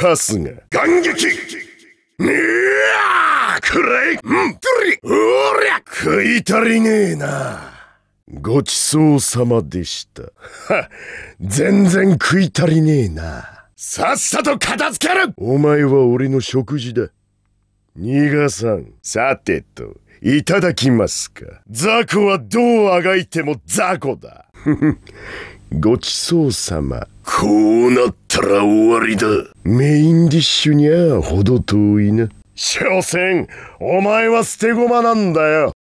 春日感激うわーくらいんとりおりゃ食い足りねえなごちそうさまでしたは全然食い足りねえなさっさと片付けるお前は俺の食事だ逃がさんさてといただきますか雑魚はどうあがいても雑魚だごちそうさまこうなったら終わりだメインディッシュにゃほど遠いな所詮お前は捨て駒なんだよ